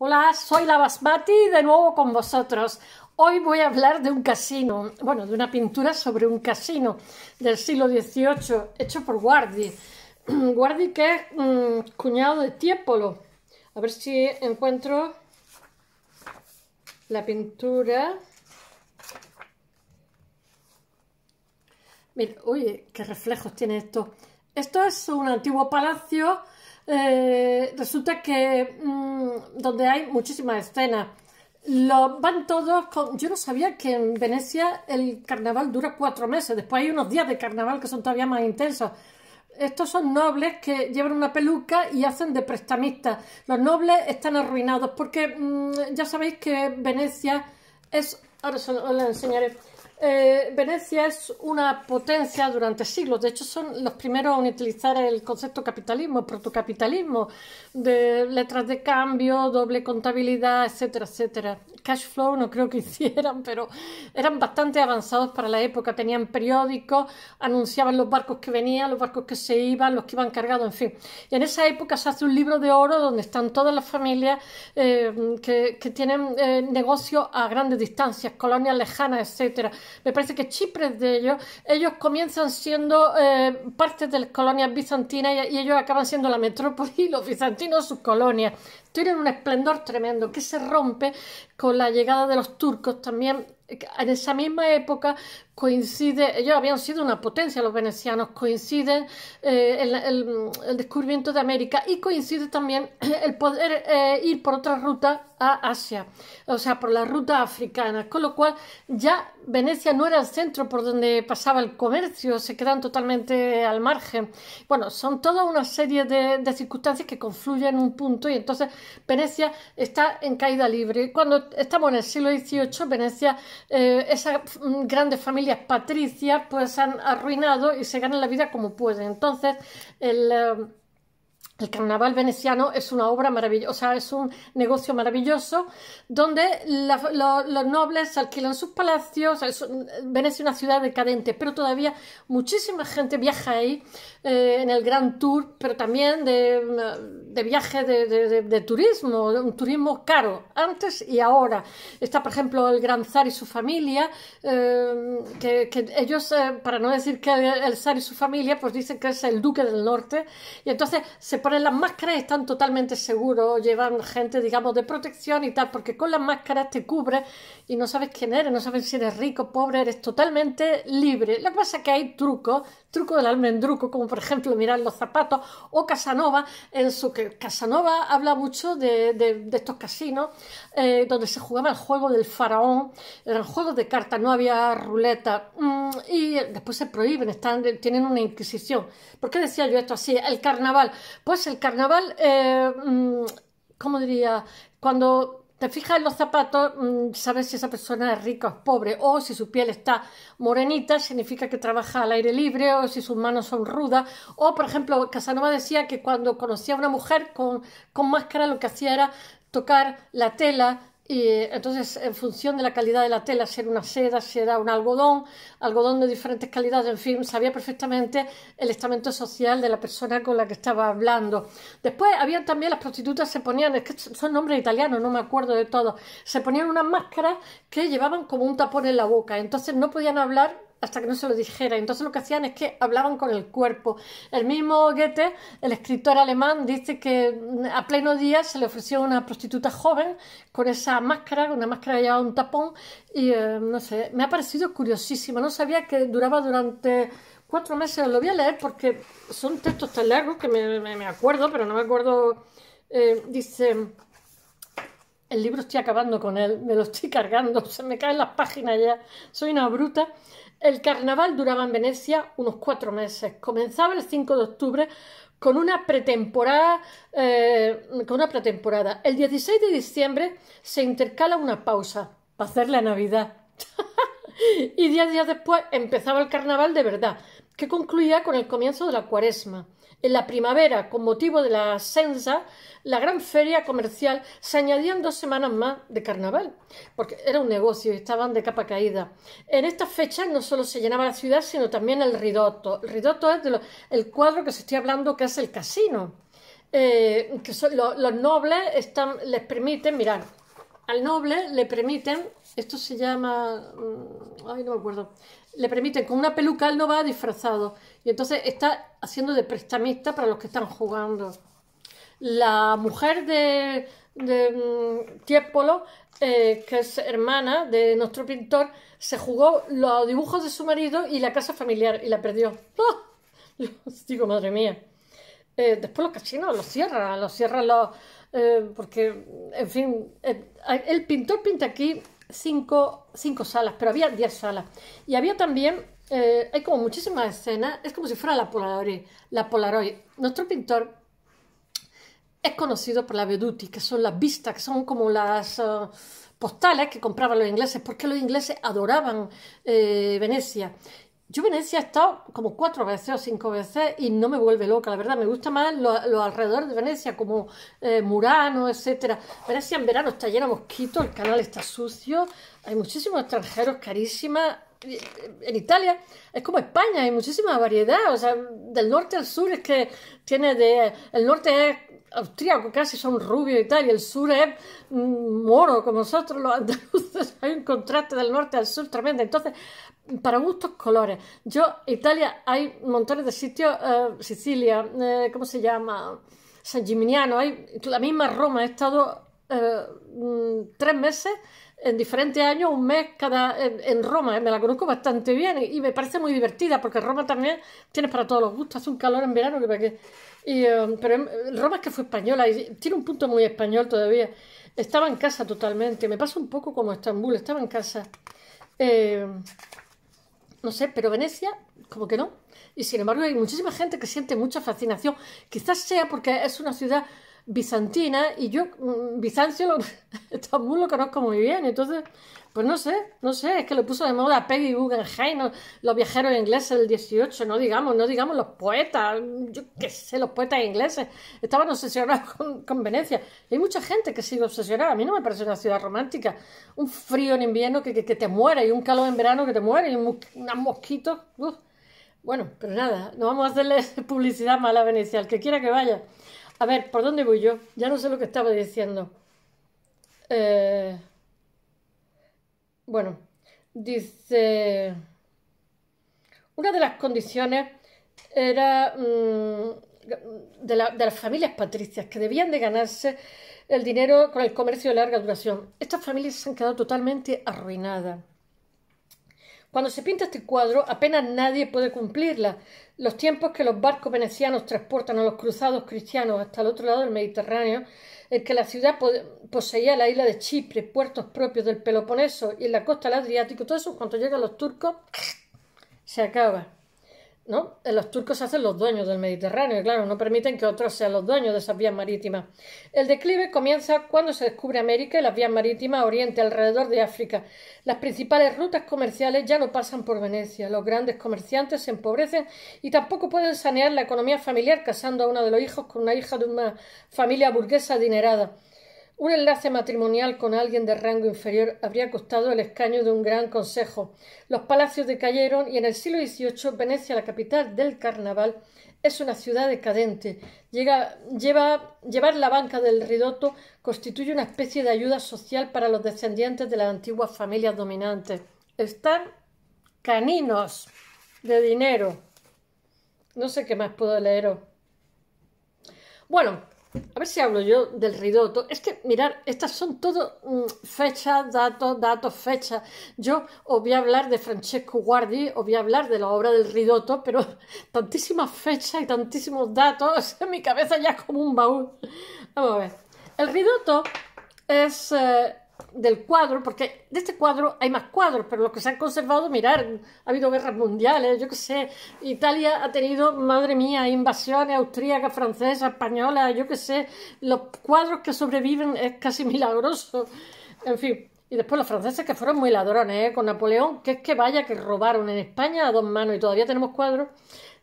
Hola, soy la Basmati de nuevo con vosotros. Hoy voy a hablar de un casino, bueno, de una pintura sobre un casino del siglo XVIII, hecho por Guardi. Guardi que es cuñado de Tiepolo. A ver si encuentro la pintura. Mira, uy, qué reflejos tiene esto. Esto es un antiguo palacio eh, resulta que mm, donde hay muchísimas escenas. los van todos con... Yo no sabía que en Venecia el carnaval dura cuatro meses. Después hay unos días de carnaval que son todavía más intensos. Estos son nobles que llevan una peluca y hacen de prestamistas. Los nobles están arruinados porque mm, ya sabéis que Venecia es... Ahora os lo enseñaré. Eh, Venecia es una potencia durante siglos. De hecho, son los primeros en utilizar el concepto capitalismo, protocapitalismo, de letras de cambio, doble contabilidad, etcétera, etcétera. Cash flow no creo que hicieran, pero eran bastante avanzados para la época. Tenían periódicos, anunciaban los barcos que venían, los barcos que se iban, los que iban cargados, en fin. Y en esa época se hace un libro de oro donde están todas las familias eh, que, tienen eh, negocios a grandes distancias, colonias lejanas, etcétera me parece que Chipre es de ellos, ellos comienzan siendo eh, parte de las colonias bizantinas y, ellos acaban siendo la metrópoli y los bizantinos sus colonias. Tienen un esplendor tremendo que se rompe con la llegada de los turcos también eh, en esa misma época coincide, ellos habían sido una potencia los venecianos, coincide eh, el, descubrimiento de América y coincide también el poder eh, ir por otra ruta a Asia, o sea, por la ruta africana, con lo cual ya Venecia no era el centro por donde pasaba el comercio, se quedan totalmente al margen. Bueno, son toda una serie de, circunstancias que confluyen en un punto y entonces Venecia está en caída libre. Cuando estamos en el siglo XVIII, Venecia, eh, esa mm, grande familia Patricia patricias pues han arruinado y se ganan la vida como pueden. Entonces, el eh, el carnaval veneciano es una obra maravillosa, o sea, es un negocio maravilloso donde los nobles alquilan sus palacios. Venecia es una ciudad decadente, pero todavía muchísima gente viaja ahí eh, en el Gran Tour, pero también de, mm, viaje de, turismo, un turismo caro, antes y ahora. Está, por ejemplo, el Gran Zar y su familia, eh, que, ellos, eh, para no decir que el, el Zar y su familia, pues dicen que es el duque del norte, y entonces se las máscaras están totalmente seguros, llevan gente, digamos, de protección y tal, porque con las máscaras te cubres y no sabes quién eres, no sabes si eres rico, pobre, eres totalmente libre. Lo que pasa es que hay trucos, truco del almendruco, como por ejemplo mirar los zapatos, o Casanova, en su que Casanova habla mucho de, estos casinos eh, donde se jugaba el juego del faraón, eran juegos de cartas, no había ruleta, mm, y después se prohíben, están, tienen una inquisición. ¿Por qué decía yo esto así? El carnaval. Pues el carnaval, eh, mm, ¿cómo diría? Cuando te fijas en los zapatos, mm, sabes si esa persona es rica o es pobre, o si su piel está morenita, significa que trabaja al aire libre, o si sus manos son rudas, o por ejemplo, Casanova decía que cuando conocía a una mujer con, con máscara lo que hacía era tocar la tela y entonces, en función de la calidad de la tela, si era una seda, si era un algodón, algodón de diferentes calidades, en fin, sabía perfectamente el estamento social de la persona con la que estaba hablando. Después habían también las prostitutas, se ponían, es que son nombres italianos, no me acuerdo de todo, se ponían unas máscaras que llevaban como un tapón en la boca, entonces no podían hablar hasta que no se lo dijera. Entonces lo que hacían es que hablaban con el cuerpo. El mismo Goethe, el escritor alemán, dice que a pleno día se le ofreció una prostituta joven con esa máscara, una máscara llevaba un tapón, y eh, no sé, me ha parecido curiosísima, No sabía que duraba durante cuatro meses. Lo voy a leer porque son textos tan largos que me, acuerdo, pero no me acuerdo. Eh, dice. El libro estoy acabando con él, me lo estoy cargando, se me caen las páginas ya, soy una bruta. El carnaval duraba en Venecia unos cuatro meses. Comenzaba el 5 de octubre con una pretemporada. Eh, con una pretemporada. El 16 de diciembre se intercala una pausa para hacer la Navidad. y diez días después empezaba el carnaval de verdad, que concluía con el comienzo de la cuaresma en la primavera con motivo de la ascensa, la gran feria comercial, se añadían dos semanas más de carnaval, porque era un negocio y estaban de capa caída. En estas fechas no solo se llenaba la ciudad, sino también el ridotto. El ridotto es el cuadro que se estoy hablando, que es el casino. Eh, que los nobles están, les permiten, mirar, al noble le permiten, esto se llama, mm, ay, no me acuerdo, le permiten con una peluca, él no va disfrazado. Y entonces está haciendo de prestamista para los que están jugando. La mujer de, de mm, Tiepolo, eh, que es hermana de nuestro pintor, se jugó los dibujos de su marido y la casa familiar y la perdió. ¡Oh! digo, madre mía. Eh, después los casinos los cierran, los cierran los... Eh, porque, en fin, el pintor pinta aquí cinco, cinco salas, pero había diez salas. Y había también, eh, hay como muchísimas escenas, es como si fuera la Polaroid. La Polaroid. Nuestro pintor es conocido por la veduti, que son las vistas, que son como las eh, postales que compraban los ingleses, porque los ingleses adoraban eh, Venecia. Yo Venecia he estado como cuatro veces o cinco veces y no me vuelve loca, la verdad. Me gusta más los lo alrededor de Venecia, como eh, Murano, etcétera. Venecia en verano está llena de mosquitos, el canal está sucio, hay muchísimos extranjeros carísimas. En Italia es como España, hay muchísima variedad, o sea, del norte al sur es que tiene de... El norte es austriaco, casi son rubios y tal, y el sur es mm, moro, como nosotros los andaluces, hay un contraste del norte al sur tremendo. Entonces, para gustos colores. Yo, Italia, hay montones de sitios, eh, Sicilia, eh, ¿cómo se llama? San Gimignano, hay la misma Roma, he estado eh, mm, tres meses en diferentes años, un mes cada en, Roma. ¿eh? Me la conozco bastante bien y, me parece muy divertida porque Roma también tienes para todos los gustos. Hace un calor en verano que para qué. Eh, pero Roma es que fue española y tiene un punto muy español todavía. Estaba en casa totalmente. Me pasa un poco como Estambul, estaba en casa. Eh, no sé, pero Venecia, como que no. Y sin embargo hay muchísima gente que siente mucha fascinación. Quizás sea porque es una ciudad bizantina y yo mm, Bizancio lo, Estambul lo conozco muy bien, entonces, pues no sé, no sé, es que lo puso de moda Peggy Guggenheim, los, viajeros ingleses del 18, no digamos, no digamos los poetas, yo qué sé, los poetas ingleses, estaban obsesionados con, Venecia. Y hay mucha gente que sigue obsesionada, a mí no me parece una ciudad romántica, un frío en invierno que, te muere y un calor en verano que te muere y unos mosquitos. Bueno, pero nada, no vamos a hacerle publicidad mala a Venecia, al que quiera que vaya. A ver, ¿por dónde voy yo? Ya no sé lo que estaba diciendo. Eh, bueno, dice... Una de las condiciones era mm, de, de, las familias patricias que debían de ganarse el dinero con el comercio de larga duración. Estas familias se han quedado totalmente arruinadas. Cuando se pinta este cuadro, apenas nadie puede cumplirla. Los tiempos que los barcos venecianos transportan a los cruzados cristianos hasta el otro lado del Mediterráneo, el que la ciudad poseía la isla de Chipre, puertos propios del Peloponeso y la costa del Adriático, todo eso cuando llegan los turcos se acaba. ¿no? Eh, los turcos se hacen los dueños del Mediterráneo y claro, no permiten que otros sean los dueños de esas vías marítimas. El declive comienza cuando se descubre América y las vías marítimas oriente alrededor de África. Las principales rutas comerciales ya no pasan por Venecia. Los grandes comerciantes se empobrecen y tampoco pueden sanear la economía familiar casando a uno de los hijos con una hija de una familia burguesa adinerada. Un enlace matrimonial con alguien de rango inferior habría costado el escaño de un gran consejo. Los palacios decayeron y en el siglo XVIII Venecia, la capital del carnaval, es una ciudad decadente. Llega, llevar la banca del ridotto constituye una especie de ayuda social para los descendientes de las antiguas familias dominantes. Están caninos de dinero. No sé qué más puedo leeros. Bueno, a ver si hablo yo del ridoto. Es que, mirar, estas son todo mm, fechas, datos, datos, fechas. Yo os voy a hablar de Francesco Guardi, os voy a hablar de la obra del ridoto, pero tantísimas fechas y tantísimos datos, en mi cabeza ya es como un baúl. Vamos a ver. El ridoto es... Eh, del cuadro, porque de este cuadro hay más cuadros, pero los que se han conservado, mirar, ha habido guerras mundiales, yo qué sé, Italia ha tenido, madre mía, invasiones austríacas, francesas, españolas, yo qué sé, los cuadros que sobreviven es casi milagroso, en fin. Y después los franceses que fueron muy ladrones, ¿eh? con Napoleón, que es que vaya que robaron en España a dos manos y todavía tenemos cuadros.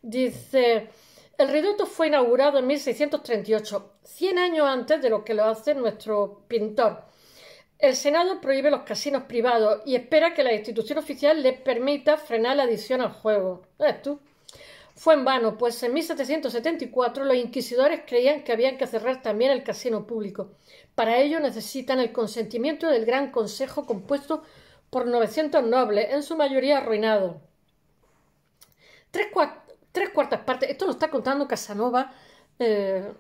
Dice, el reducto fue inaugurado en 1638, 100 años antes de lo que lo hace nuestro pintor. El Senado prohíbe los casinos privados y espera que la institución oficial les permita frenar la adición al juego. Esto Fue en vano, pues en 1774 los inquisidores creían que habían que cerrar también el casino público. Para ello necesitan el consentimiento del Gran Consejo compuesto por 900 nobles, en su mayoría arruinados. Tres, cuartas partes, esto lo está contando Casanova, eh,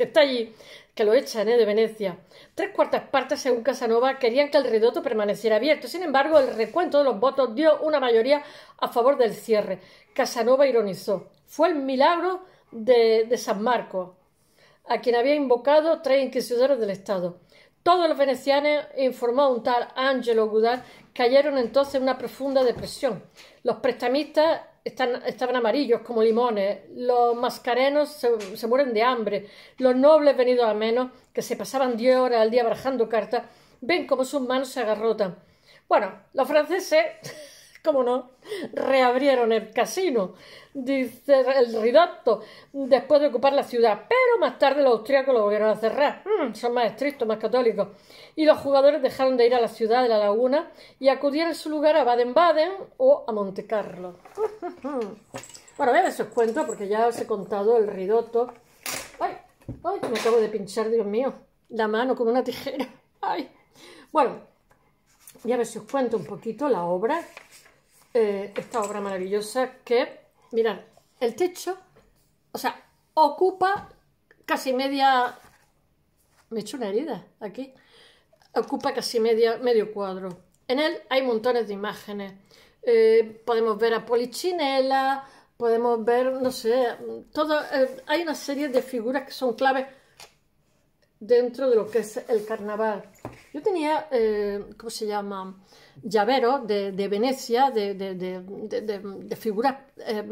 que está allí, que lo echan ¿eh? de Venecia. Tres cuartas partes, según Casanova, querían que el redoto permaneciera abierto. Sin embargo, el recuento de los votos dio una mayoría a favor del cierre. Casanova ironizó. Fue el milagro de, San Marco a quien había invocado tres inquisidores del Estado. Todos los venecianos, informó un tal Angelo Gudal, cayeron entonces en una profunda depresión. Los prestamistas estaban amarillos como limones, los mascarenos se, mueren de hambre, los nobles venidos a menos, que se pasaban diez horas al día barajando cartas, ven como sus manos se agarrotan. Bueno, los franceses Cómo no, reabrieron el casino, dice el Ridotto, después de ocupar la ciudad. Pero más tarde los austríacos lo volvieron a cerrar. Mm, son más estrictos, más católicos. Y los jugadores dejaron de ir a la ciudad de la laguna y acudieron en su lugar a Baden-Baden o a Monte Carlo. bueno, ver si os cuento porque ya os he contado el Ridotto. ¡Ay! ¡Ay! Me acabo de pinchar, Dios mío. La mano con una tijera. ¡Ay! Bueno, ya ver si os cuento un poquito la obra eh, esta obra maravillosa que, mirad, el techo, o sea, ocupa casi media... Me he hecho una herida aquí. Ocupa casi media, medio cuadro. En él hay montones de imágenes. Eh, podemos ver a Polichinela, podemos ver, no sé, todo, eh, hay una serie de figuras que son claves dentro de lo que es el carnaval. Yo tenía, ¿cómo se llama? llavero de, Venecia, de, figuras eh,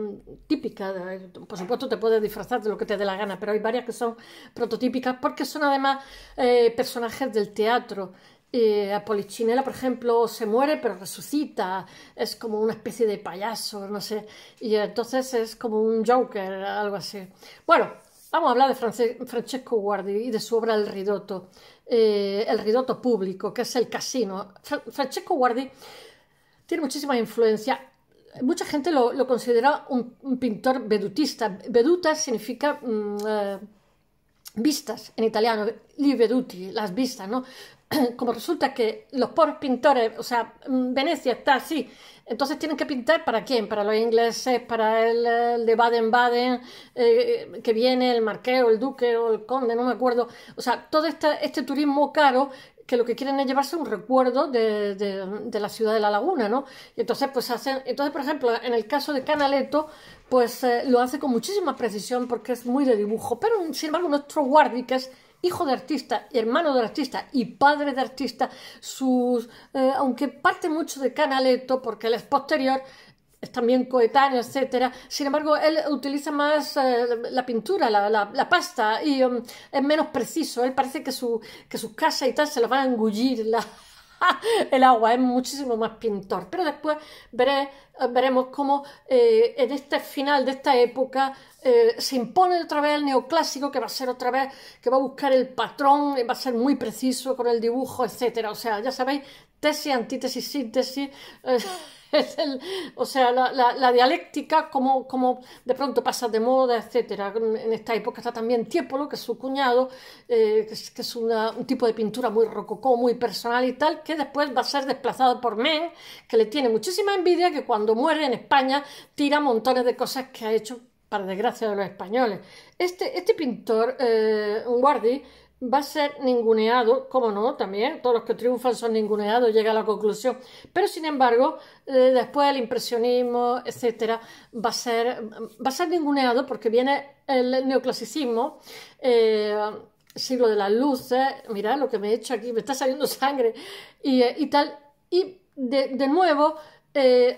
típicas. Por supuesto, te puedes disfrazar de lo que te dé la gana, pero hay varias que son prototípicas porque son además eh, personajes del teatro. Eh, a Polichinela, por ejemplo, se muere pero resucita, es como una especie de payaso, no sé, y entonces es como un Joker, algo así. Bueno, vamos a hablar de Francesco Guardi y de su obra El Ridotto. Eh, el Ridotto Público, que es el casino. Francesco Guardi tiene muchísima influencia. Mucha gente lo, considera un, pintor vedutista. Veduta significa mm, eh, vistas en italiano, li veduti, las vistas, ¿no? como resulta que los pobres pintores, o sea, mm, Venecia está así, entonces tienen que pintar para quién, para los ingleses, para el, de Baden-Baden, eh, que viene el marqués o el duque o el conde, no me acuerdo. O sea, todo este, turismo caro que lo que quieren es llevarse un recuerdo de, la ciudad de la laguna, ¿no? Y entonces, pues hacen, entonces, por ejemplo, en el caso de Canaletto, pues eh, lo hace con muchísima precisión porque es muy de dibujo, pero sin embargo, nuestro guardi que es hijo de artista, hermano de artista y padre de artista, sus, eh, aunque parte mucho de Canaletto porque él es posterior, es también coetáneo, etcétera. Sin embargo, él utiliza más eh, la pintura, la, pasta y um, es menos preciso. Él parece que, su, que sus casas y tal se las van a engullir la, el agua es muchísimo más pintor. Pero después veré, veremos cómo eh, en este final de esta época eh, se impone otra vez el neoclásico, que va a ser otra vez, que va a buscar el patrón, va a ser muy preciso con el dibujo, etcétera. O sea, ya sabéis, tesis, antítesis, síntesis. o sea, la, la, dialéctica, como, de pronto pasa de moda, etcétera. En esta época está también Tiepolo, que es su cuñado, eh, que es, un tipo de pintura muy rococó, muy personal y tal, que después va a ser desplazado por Men, que le tiene muchísima envidia, que cuando muere en España tira montones de cosas que ha hecho para desgracia de los españoles. Este, este pintor, eh, un Guardi, va a ser ninguneado, como no, también, todos los que triunfan son ninguneados, llega a la conclusión, pero sin embargo, eh, después el impresionismo, etcétera, va a ser, va a ser ninguneado porque viene el neoclasicismo, eh, siglo de las luces, mira lo que me he hecho aquí, me está saliendo sangre y, eh, tal, y de nuevo,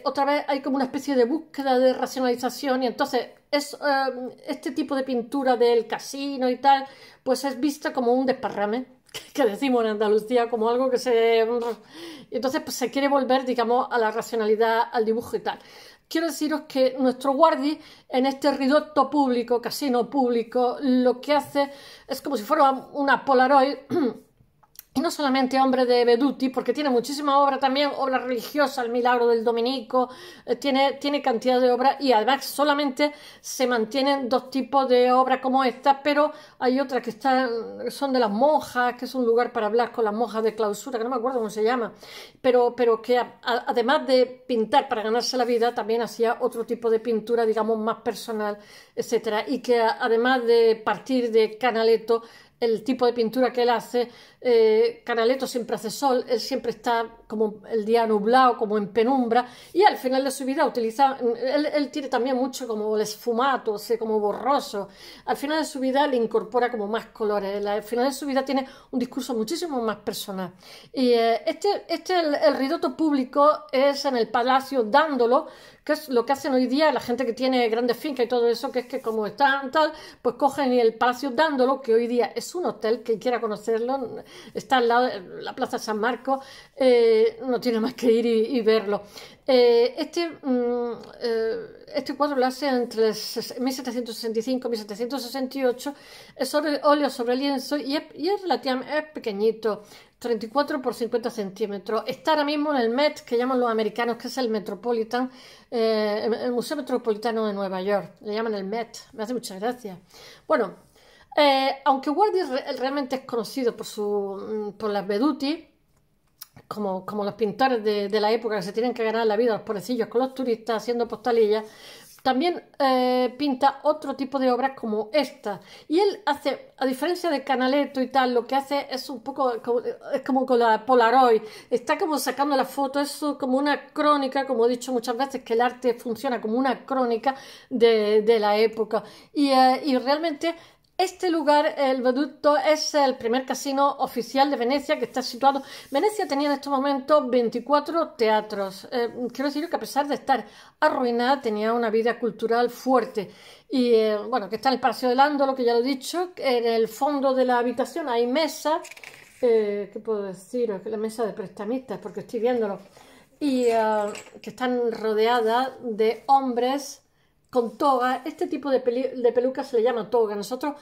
otra vez hay como una especie de búsqueda de racionalización y entonces es, em, este tipo de pintura del casino y tal, pues es vista como un desparrame, que decimos en Andalucía, como algo que se... Y entonces pues, se quiere volver, digamos, a la racionalidad, al dibujo y tal. Quiero deciros que nuestro guardi en este ridotto público, casino público, lo que hace es como si fuera una Polaroid no solamente hombre de Veduti, porque tiene muchísima obra también, obra religiosa El Milagro del Dominico, eh, tiene, cantidad de obras y además solamente se mantienen dos tipos de obras como esta, pero hay otras que son de las monjas, que es un lugar para hablar con las monjas de clausura, que no me acuerdo cómo se llama, pero, pero que además de pintar para ganarse la vida, también hacía otro tipo de pintura, digamos, más personal, etcétera, y que además de partir de Canaletto, el tipo de pintura que él hace eh, Canaletto siempre hace sol, él siempre está como el día nublado, como en penumbra, y al final de su vida utiliza, él, tiene también mucho como el esfumato, o sea, como borroso, al final de su vida le incorpora como más colores, al final de su vida tiene un discurso muchísimo más personal. Y eh, este, este, el, el ridotto público es en el Palacio dándolo, que es lo que hacen hoy día la gente que tiene grandes fincas y todo eso, que es que como están tal, pues cogen el Palacio dándolo, que hoy día es un hotel, que quiera conocerlo, está al lado de la Plaza San Marcos, eh, no tiene más que ir y, verlo. Eh, este, mm, eh, este, cuadro lo hace entre 1765 y 1768, es sobre, óleo sobre lienzo y es, relativamente pequeñito, 34 por 50 centímetros. Está ahora mismo en el Met, que llaman los americanos, que es el Metropolitan, el Museo Metropolitano de Nueva York. Le llaman el Met, me hace muchas gracias Bueno, eh, aunque Wardy realmente es conocido por, su, mm, por las Veduti, como, como los pintores de, la época que se tienen que ganar la vida los pobrecillos con los turistas haciendo postalillas, también eh, pinta otro tipo de obras como esta. Y él hace, a diferencia de Canaletto y tal, lo que hace es un poco como, es como con la Polaroid. Está como sacando la foto, es como una crónica, como he dicho muchas veces, que el arte funciona como una crónica de, la época. Y, eh, y realmente este lugar, el Veducto, es el primer casino oficial de Venecia que está situado. Venecia tenía en estos momentos 24 teatros. Eh, quiero decir que a pesar de estar arruinada, tenía una vida cultural fuerte. Y eh, bueno, que está en el Palacio de lo que ya lo he dicho. En el fondo de la habitación hay mesas. Eh, ¿Qué puedo decir? la mesa de prestamistas, porque estoy viéndolo. Y que están rodeadas de hombres con toga. Este tipo de, pelucas se le llama toga. Nosotros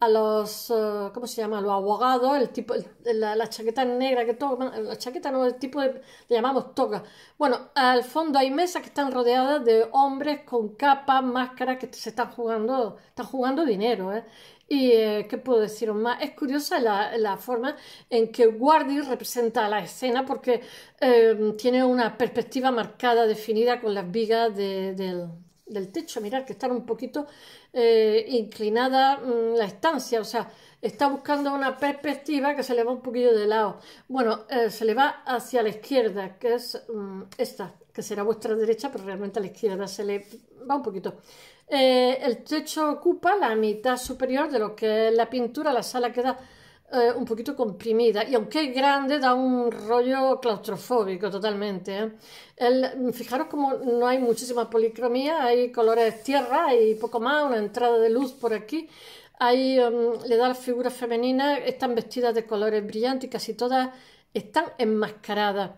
a los, eh, ¿cómo se llama? A los abogados, el tipo, la, chaqueta negra que todo, la chaqueta no, el tipo le llamamos toga. Bueno, al fondo hay mesas que están rodeadas de hombres con capas, máscaras que se están jugando, están jugando dinero, ¿eh? Y, eh, ¿qué puedo decir más? Es curiosa la, forma en que Guardi representa la escena porque eh, tiene una perspectiva marcada, definida con las vigas del, del techo, mirar que está un poquito eh, inclinada mm, la estancia, o sea, está buscando una perspectiva que se le va un poquito de lado. Bueno, eh, se le va hacia la izquierda, que es mm, esta, que será vuestra derecha, pero realmente a la izquierda se le va un poquito. Eh, el techo ocupa la mitad superior de lo que es la pintura, la sala que da eh, un poquito comprimida y aunque es grande da un rollo claustrofóbico totalmente. ¿eh? fijaros como no hay muchísima policromía, hay colores tierra, y poco más, una entrada de luz por aquí. Hay, em, le da las figuras femeninas, están vestidas de colores brillantes y casi todas están enmascaradas.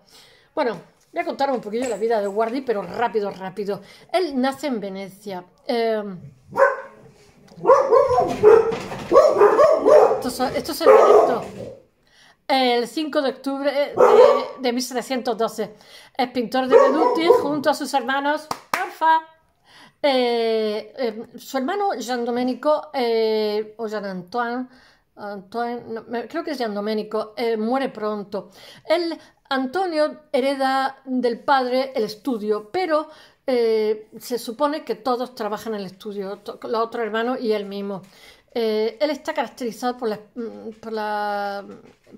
Bueno, voy a contar un poquillo la vida de Guardi, pero rápido, rápido. Él nace en Venecia. Em, esto, es el El 5 de octubre de, de 1712. Es pintor de Venuti junto a sus hermanos. Porfa. Eh, eh, su hermano Jean Domenico eh, o Jean Antoine, creo que es Jean Domenico, muere pronto. El Antonio hereda del padre el estudio, pero se supone que todos trabajan en el estudio, los otros hermanos y él mismo. Eh, él está caracterizado por mm, por la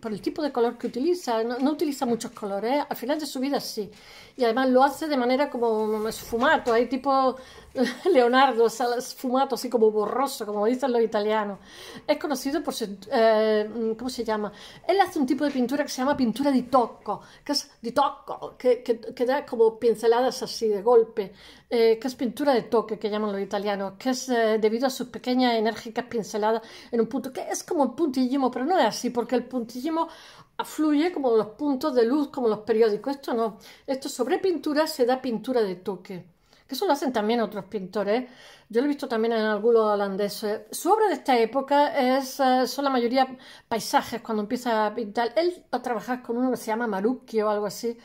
por el tipo de color que utiliza, no, utiliza muchos colores, ¿eh? al final de su vida sí. Y además lo hace de manera como esfumato, hay tipo Leonardo, o esfumato así como borroso, como dicen los italianos. Es conocido por su, eh, ¿cómo se llama? Él hace un tipo de pintura que se llama pintura di tocco, que es di tocco, que, que, da como pinceladas así de golpe, eh, que es pintura de toque, que llaman los italianos, que es debido a sus pequeñas enérgicas pinceladas en un punto, que es como el puntillismo, pero no es así, porque el puntillismo afluye fluye como los puntos de luz, como los periódicos. Esto no. Esto sobre pintura se da pintura de toque. Que eso lo hacen también otros pintores. Yo lo he visto también en algunos holandeses. Su obra de esta época es, eh, son la mayoría paisajes cuando empieza a pintar. Él va a trabajar con uno que se llama Marucchi o algo así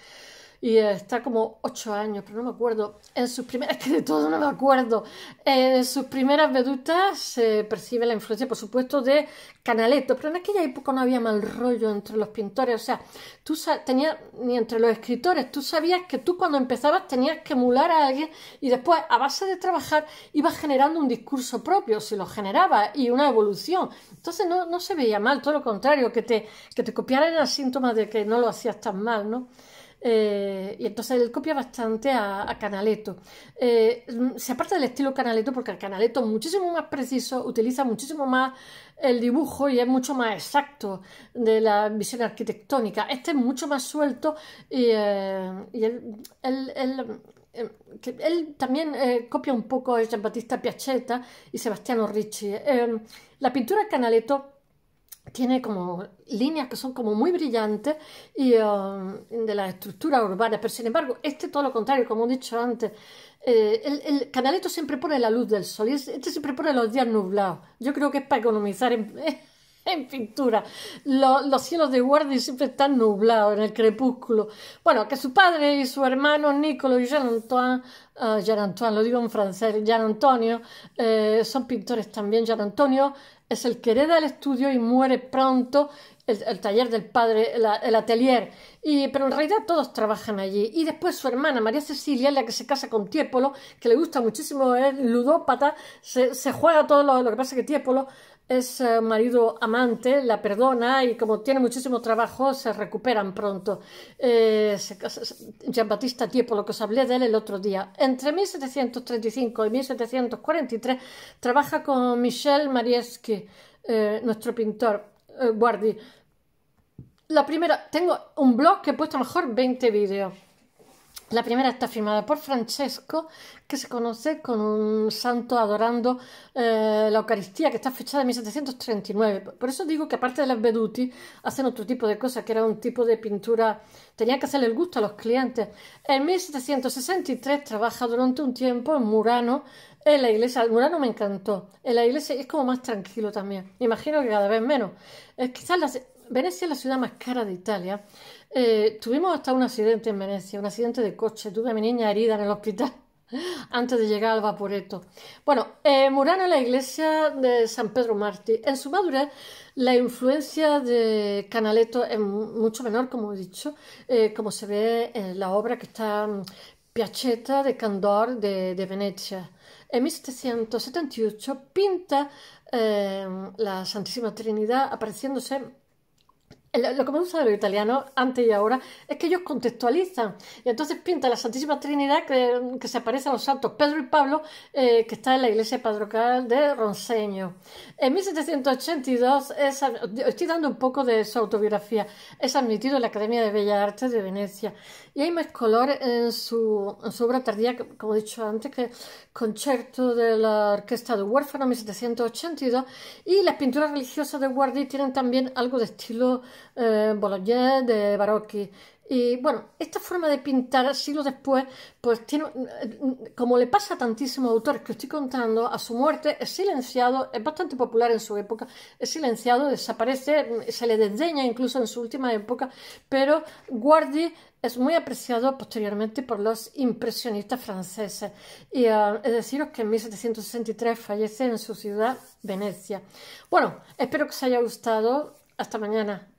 y está como ocho años, pero no me acuerdo. En sus primeras, es que de todo no me acuerdo. En sus primeras vedutas se percibe la influencia, por supuesto, de Canaletto, pero en aquella época no había mal rollo entre los pintores, o sea, tú tenías, ni entre los escritores, tú sabías que tú cuando empezabas tenías que emular a alguien y después, a base de trabajar, ibas generando un discurso propio, si lo generaba, y una evolución. Entonces no, no se veía mal, todo lo contrario, que te, que te copiaran era síntoma de que no lo hacías tan mal, ¿no? Eh, y entonces él copia bastante a, Canaletto. Eh, mm, se aparta del estilo Canaletto porque el Canaletto es muchísimo más preciso, utiliza muchísimo más el dibujo y es mucho más exacto de la visión arquitectónica. Este es mucho más suelto y, eh, él, también copia un poco a Jean-Baptiste Piacetta y Sebastiano Ricci. la pintura de Canaletto tiene como líneas que son como muy brillantes y um, de las estructuras urbanas, pero sin embargo, este todo lo contrario, como he dicho antes, eh, el, canalito siempre pone la luz del sol y este siempre pone los días nublados. Yo creo que es para economizar en, pintura. Los, cielos de Guardi siempre están nublados en el crepúsculo. Bueno, que su padre y su hermano Nicolo y Jean Antoine, ah, Jean Antoine, lo digo en francés, Jean Antonio, eh, son pintores también. Jean Antonio es el que hereda el estudio y muere pronto el, taller del padre, el, atelier. Y, pero en realidad todos trabajan allí. Y después su hermana, María Cecilia, la que se casa con Tiepolo, que le gusta muchísimo, es ludópata, se, juega todo lo, que pasa que Tiepolo es eh, marido amante, la perdona y como tiene muchísimo trabajo, se recuperan pronto. Eh, Giambattista Tiepolo, lo que os hablé de él el otro día. Entre 1735 y 1743 trabaja con Michel Marieschi, eh, nuestro pintor, eh, Guardi. La primera, tengo un blog que he puesto mejor 20 vídeos. La primera está firmada por Francesco, que se conoce con un santo adorando eh, la Eucaristía, que está fechada en 1739. Por eso digo que aparte de las veduti, hacen otro tipo de cosas, que era un tipo de pintura, Tenía que hacerle el gusto a los clientes. En 1763 trabaja durante un tiempo en Murano, en la iglesia. Murano me encantó. En la iglesia es como más tranquilo también. imagino que cada vez menos. quizás las, Venecia es la ciudad más cara de Italia. Eh, tuvimos hasta un accidente en Venecia, un accidente de coche. Tuve a mi niña herida en el hospital antes de llegar al Vaporeto. Bueno, eh, Murano es la iglesia de San Pedro Martí. En su madurez, la influencia de Canaletto es mucho menor, como he dicho, eh, como se ve en la obra que está mm, Piacheta de Candor de, Venecia. En 1778 pinta eh, la Santísima Trinidad apareciéndose lo que me gusta de los italianos, antes y ahora, es que ellos contextualizan. Y entonces pinta la Santísima Trinidad que, se aparece a los santos Pedro y Pablo, eh, que está en la iglesia patrocal de Ronseño. En 1782, estoy dando un poco de su autobiografía, es admitido en la Academia de Bellas Artes de Venecia. Y hay más color en su, obra tardía, como he dicho antes, que concierto de la Orquesta de Huérfano, 1782. Y las pinturas religiosas de Guardi tienen también algo de estilo eh, de Barocchi. Y bueno, esta forma de pintar siglos después, pues tiene, mm, como le pasa a tantísimos autores que estoy contando, a su muerte es silenciado, es bastante popular en su época, es silenciado, desaparece, mm, se le desdeña incluso en su última época, pero Guardi es muy apreciado posteriormente por los impresionistas franceses. Y ah, es deciros que en 1763 fallece en su ciudad, Venecia. Bueno, espero que os haya gustado. Hasta mañana.